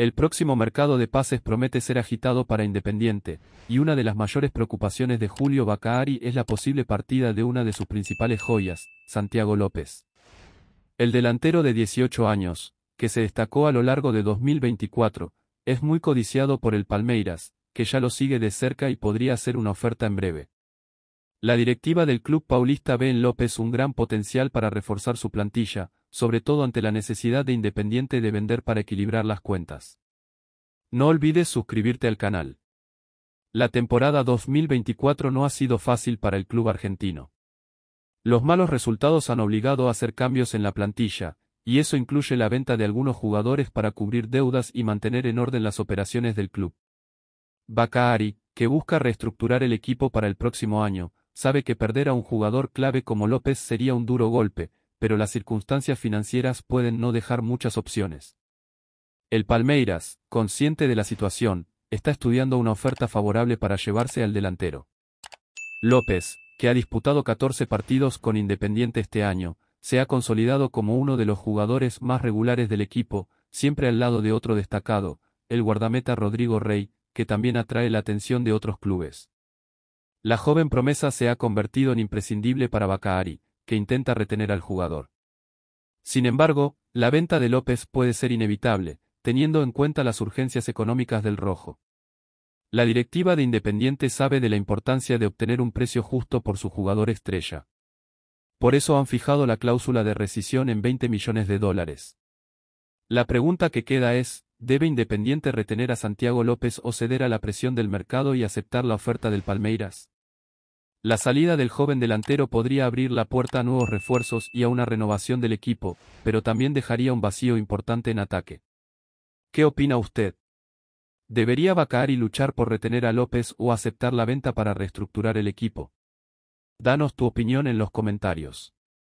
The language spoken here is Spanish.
El próximo mercado de pases promete ser agitado para Independiente, y una de las mayores preocupaciones de Julio Bacaari es la posible partida de una de sus principales joyas, Santiago López. El delantero de 18 años, que se destacó a lo largo de 2024, es muy codiciado por el Palmeiras, que ya lo sigue de cerca y podría hacer una oferta en breve. La directiva del club paulista ve en López un gran potencial para reforzar su plantilla, sobre todo ante la necesidad de Independiente de vender para equilibrar las cuentas. No olvides suscribirte al canal. La temporada 2024 no ha sido fácil para el club argentino. Los malos resultados han obligado a hacer cambios en la plantilla, y eso incluye la venta de algunos jugadores para cubrir deudas y mantener en orden las operaciones del club. Bacaari, que busca reestructurar el equipo para el próximo año, sabe que perder a un jugador clave como López sería un duro golpe, pero las circunstancias financieras pueden no dejar muchas opciones. El Palmeiras, consciente de la situación, está estudiando una oferta favorable para llevarse al delantero. López, que ha disputado 14 partidos con Independiente este año, se ha consolidado como uno de los jugadores más regulares del equipo, siempre al lado de otro destacado, el guardameta Rodrigo Rey, que también atrae la atención de otros clubes. La joven promesa se ha convertido en imprescindible para Bacari, que intenta retener al jugador. Sin embargo, la venta de López puede ser inevitable, teniendo en cuenta las urgencias económicas del rojo. La directiva de Independiente sabe de la importancia de obtener un precio justo por su jugador estrella. Por eso han fijado la cláusula de rescisión en 20 millones de dólares. La pregunta que queda es, ¿debe Independiente retener a Santiago López o ceder a la presión del mercado y aceptar la oferta del Palmeiras? La salida del joven delantero podría abrir la puerta a nuevos refuerzos y a una renovación del equipo, pero también dejaría un vacío importante en ataque. ¿Qué opina usted? ¿Debería vacar y luchar por retener a López o aceptar la venta para reestructurar el equipo? Danos tu opinión en los comentarios.